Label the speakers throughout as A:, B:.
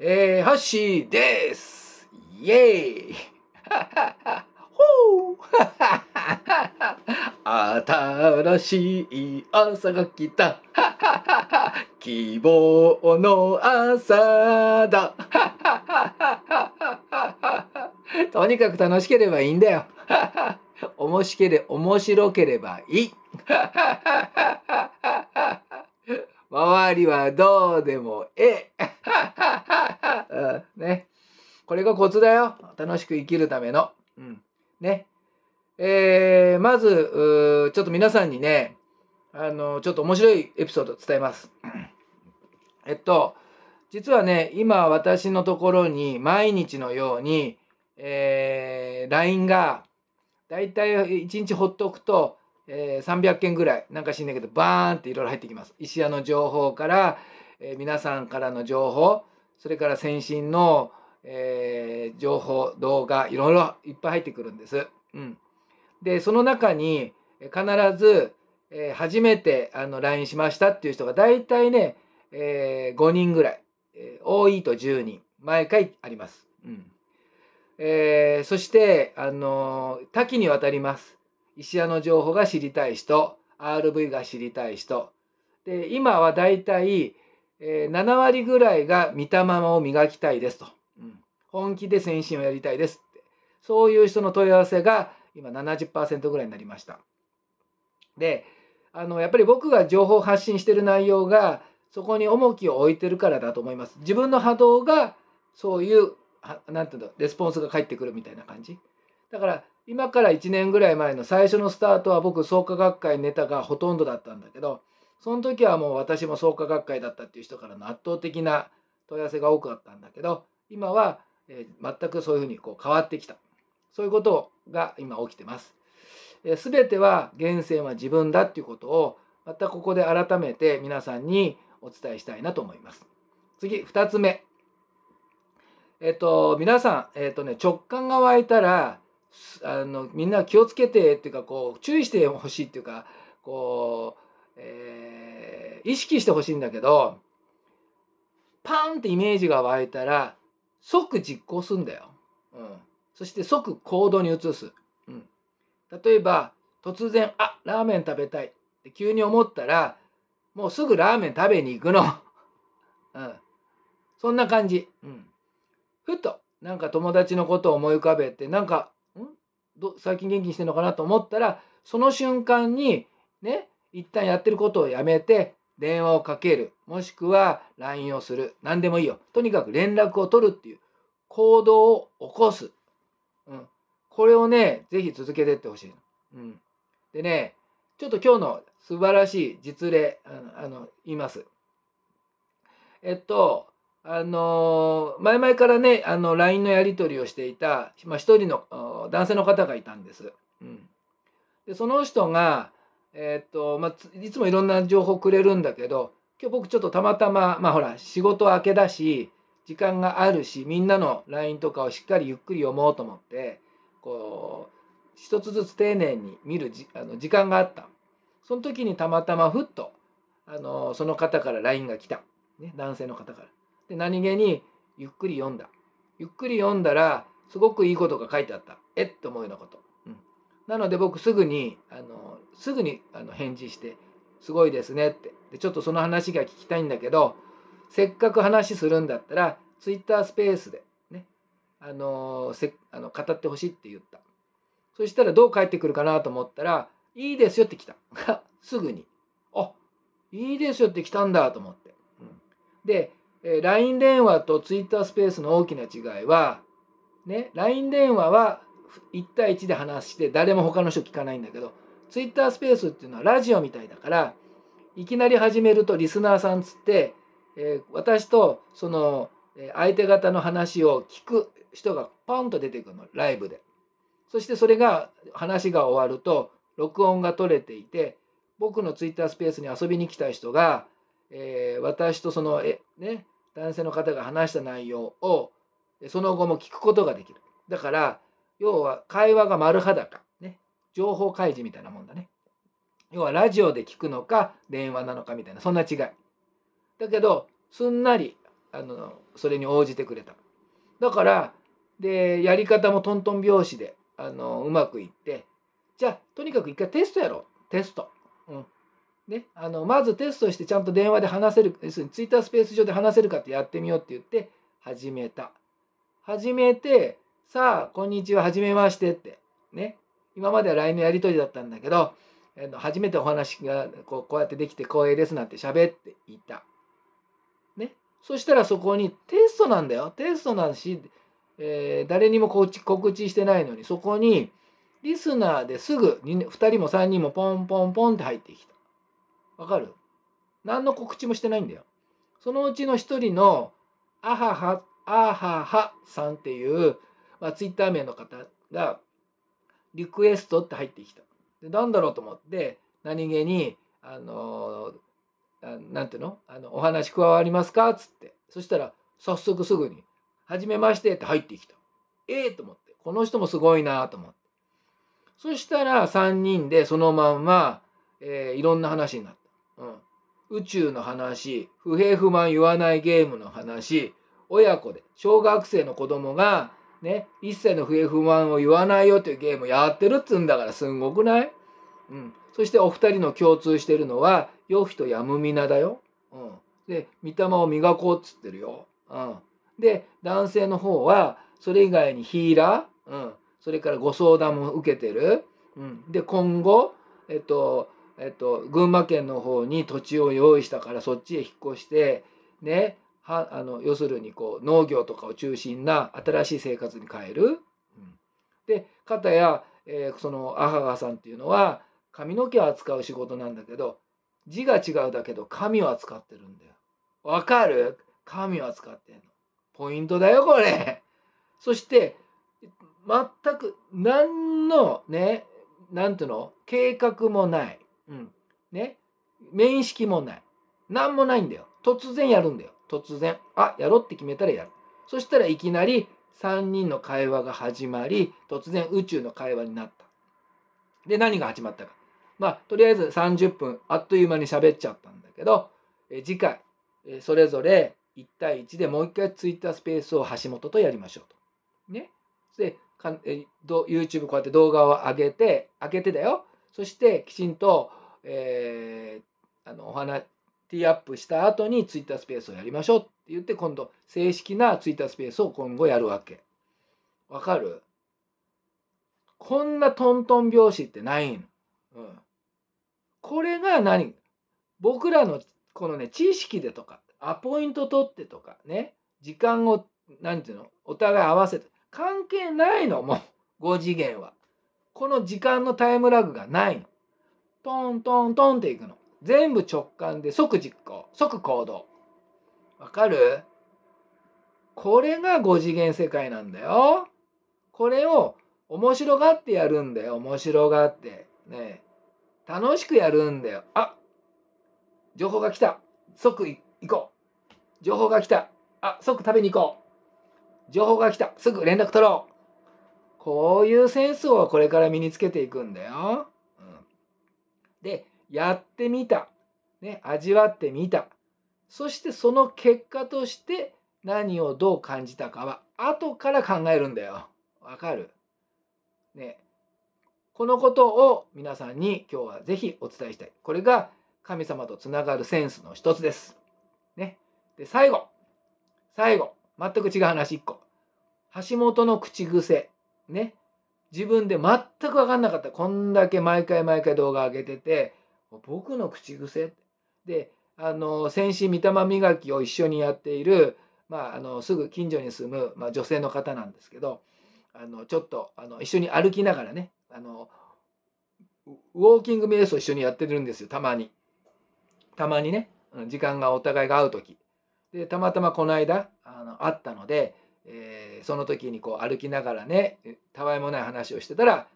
A: えー、ハッシーですイエーイほう新しい朝が来た希望の朝だとにかく楽しければいいんだよ。面白ければいい。周りはどうでもええ。ね。これがコツだよ。楽しく生きるための。うん。ね。えー、まず、ちょっと皆さんにね、あの、ちょっと面白いエピソード伝えます。えっと、実はね、今私のところに毎日のように、えー、LINE が、だいたい1日ほっとくと、えー、300件ぐらいなんか知んないけどバーンっていろいろ入ってきます石屋の情報から、えー、皆さんからの情報それから先進の、えー、情報動画いろいろいっぱい入ってくるんです、うん、でその中に必ず、えー、初めてあの LINE しましたっていう人が大体ね、えー、5人ぐらい、えー、多いと10人毎回あります、うんえー、そして、あの多岐にわたります石屋の情報が知りたい人、RV が知りたい人。で、今はだいたい7割ぐらいが見たままを磨きたいですと。うん、本気で先進をやりたいですって。そういう人の問い合わせが今70%ぐらいになりました。で、あの、やっぱり僕が情報発信してる内容がそこに重きを置いてるからだと思います。自分の波動がそういう、なんていうの、レスポンスが返ってくるみたいな感じ。だから今から1年ぐらい前の最初のスタートは僕創価学会ネタがほとんどだったんだけどその時はもう私も創価学会だったっていう人からの圧倒的な問い合わせが多かったんだけど今は、えー、全くそういうふうにこう変わってきたそういうことが今起きてます。えー、全ては源泉は自分だっていうことをまたここで改めて皆さんにお伝えしたいなと思います。次2つ目。えっ、ー、と皆さん、えっ、ー、とね、直感が湧いたらあのみんな気をつけてっていうかこう注意してほしいっていうかこう、えー、意識してほしいんだけどパンってイメージが湧いたら即実行すんだよ、うん、そして即行動に移す、うん、例えば突然「あラーメン食べたい」って急に思ったらもうすぐラーメン食べに行くの、うん、そんな感じ、うん、ふとなんか友達のことを思い浮かべてなんか最近元気にしてんのかなと思ったらその瞬間にね一旦やってることをやめて電話をかけるもしくは LINE をする何でもいいよとにかく連絡を取るっていう行動を起こす、うん、これをね是非続けてってほしい、うん、でねちょっと今日の素晴らしい実例あの言いますえっとあの前々からねあの LINE のやり取りをしていた、まあ、1人の男性の方がいたんです。うん、でその人が、えー、っとまあ、いつもいろんな情報くれるんだけど今日僕ちょっとたまたま、まあ、ほら仕事明けだし時間があるしみんなの LINE とかをしっかりゆっくり読もうと思ってこう一つずつ丁寧に見るあの時間があった。その時にたまたまふっとあのその方から LINE が来た、ね、男性の方から。で何気にゆっくり読んだゆっくり読んだらすごくいいことが書いてあったえっと思うようなこと、うん、なので僕すぐにあのすぐにあの返事して「すごいですね」ってでちょっとその話が聞きたいんだけどせっかく話するんだったらツイッタースペースでねあのせあの語ってほしいって言ったそしたらどう返ってくるかなと思ったら「いいですよ」って来た すぐに「あいいですよ」って来たんだと思って、うん、でえ LINE 電話と Twitter スペースの大きな違いは、ね、LINE 電話は1対1で話して誰も他の人聞かないんだけど Twitter スペースっていうのはラジオみたいだからいきなり始めるとリスナーさんつって、えー、私とその相手方の話を聞く人がポンと出てくるのライブでそしてそれが話が終わると録音が取れていて僕の Twitter スペースに遊びに来た人が「えー、私とそのえ、ね、男性の方が話した内容をその後も聞くことができる。だから要は会話が丸裸、ね、情報開示みたいなもんだね。要はラジオで聞くのか電話なのかみたいなそんな違い。だけどすんなりあのそれに応じてくれた。だからでやり方もトントン拍子であのうまくいってじゃあとにかく一回テストやろうテスト。うんね、あのまずテストしてちゃんと電話で話せるツイッタースペース上で話せるかってやってみようって言って始めた始めてさあこんにちははじめましてってね今までは LINE のやりとりだったんだけど初めてお話がこうこうやってできて光栄ですなんて喋っていたねそしたらそこにテストなんだよテストなんし、えー、誰にも告知してないのにそこにリスナーですぐ 2, 2人も3人もポンポンポンって入ってきたわかる何の告知もしてないんだよ。そのうちの一人の、あはは、あははさんっていう、まあ、ツイッター名の方が、リクエストって入ってきた。で、なんだろうと思って、何気に、あのー、なんていうのあの、お話加わりますかつって。そしたら、早速すぐに、はじめましてって入ってきた。ええー、と思って。この人もすごいなと思って。そしたら、3人でそのまんま、えー、いろんな話になった。宇宙の話、不平不満言わないゲームの話、親子で、小学生の子供が、ね、一切の不平不満を言わないよというゲームやってるっつうんだからすんごくないうん。そしてお二人の共通してるのは、ヨヒとヤムミナだよ。うん。で、御霊を磨こうっつってるよ。うん。で、男性の方は、それ以外にヒーラー、うん。それからご相談も受けてる。うん。で、今後、えっと、えっと、群馬県の方に土地を用意したからそっちへ引っ越してねはあの要するにこう農業とかを中心な新しい生活に変える。うん、で片や、えー、そのアハガさんっていうのは髪の毛を扱う仕事なんだけど字が違うだけど紙を扱ってるんだよ。わかる紙を扱ってんの。ポイントだよこれ。そして全く何のね何ていうの計画もないうん。ね。面識もない。何もないんだよ。突然やるんだよ。突然。あ、やろうって決めたらやる。そしたらいきなり3人の会話が始まり、突然宇宙の会話になった。で、何が始まったか。まあ、とりあえず30分、あっという間に喋っちゃったんだけど、え次回、えそれぞれ1対1でもう一回 Twitter スペースを橋本とやりましょうと。ね。で、かえ YouTube こうやって動画を上げて、上げてだよ。そして、きちんとえー、あのお話ティーアップした後にツイッタースペースをやりましょうって言って今度正式なツイッタースペースを今後やるわけ。わかるこんなトントン拍子ってないん、うん。これが何僕らのこのね知識でとかアポイント取ってとかね時間を何て言うのお互い合わせて関係ないのもう5次元は。この時間のタイムラグがないの。トントントンっていくの。全部直感で即実行、即行動。わかるこれが5次元世界なんだよ。これを面白がってやるんだよ。面白がって。ね楽しくやるんだよ。あ情報が来た。即行こう。情報が来た。あ即食べに行こう。情報が来た。すぐ連絡取ろう。こういうセンスをこれから身につけていくんだよ。でやってみた、ね、味わってみたそしてその結果として何をどう感じたかは後から考えるんだよ。わかるねこのことを皆さんに今日は是非お伝えしたい。これが神様とつながるセンスの一つです。ね。で、最後。最後。全く違う話1個。橋本の口癖。ね。自分で全く分かんなかった。こんだけ毎回毎回動画上げてて、僕の口癖で、あの、先週御霊磨きを一緒にやっている、まあ、あの、すぐ近所に住む、まあ、女性の方なんですけど、あの、ちょっと、あの、一緒に歩きながらね、あの、ウォーキングスを一緒にやってるんですよ、たまに。たまにね、時間がお互いが合う時。で、たまたまこの間、あの、会ったので、えー、その時にこう歩きながらねたわいもない話をしてたら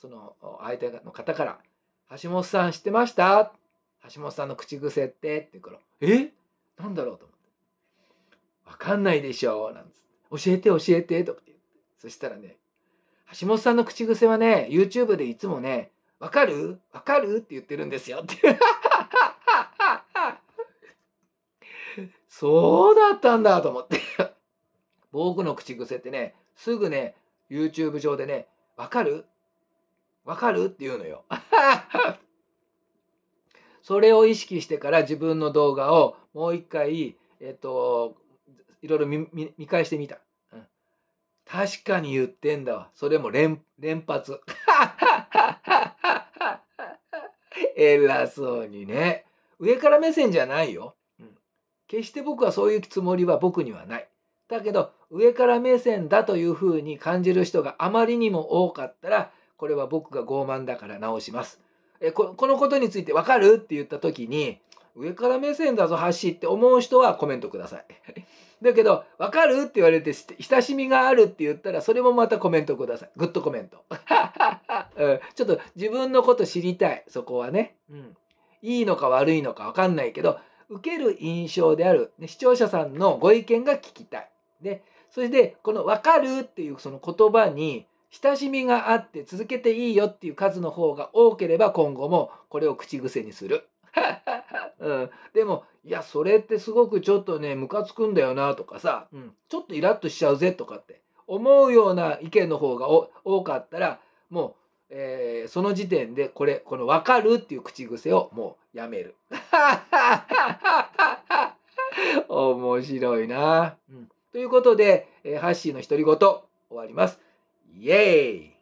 A: その相手の方から「橋本さん知ってました?」橋本さんの口癖ってって言うから「えなんだろう?」と思って「わかんないでしょ」なんつ教えて教えて」とか言ってそしたらね橋本さんの口癖はね YouTube でいつもね「わかるわかる?」って言ってるんですよって そうだったんだと思って僕の口癖ってね、すぐね、YouTube 上でね、わかるわかるって言うのよ。それを意識してから自分の動画をもう一回、えっと、いろいろ見返してみた、うん。確かに言ってんだわ。それも連連発。偉そうにね。上から目線じゃないよ、うん。決して僕はそういうつもりは僕にはない。だけど上から目線だというふうに感じる人があまりにも多かったらこれは僕が傲慢だから直します。えここのことについて分かるって言った時に上から目線だぞ橋って思う人はコメントください。だけど分かるって言われて親しみがあるって言ったらそれもまたコメントください。グッドコメント。うん、ちょっと自分のこと知りたいそこはね。うん、いいのか悪いのか分かんないけど受ける印象である、ね、視聴者さんのご意見が聞きたい。ね、それでこの「分かる」っていうその言葉に親しみがあって続けていいよっていう数の方が多ければ今後もこれを口癖にする。うん、でもいやそれってすごくちょっとねムカつくんだよなとかさ、うん、ちょっとイラッとしちゃうぜとかって思うような意見の方が多かったらもう、えー、その時点でこれこの「分かる」っていう口癖をもうやめる。面白いな。うんということで、えー、ハッシーの独り言終わります。イエーイ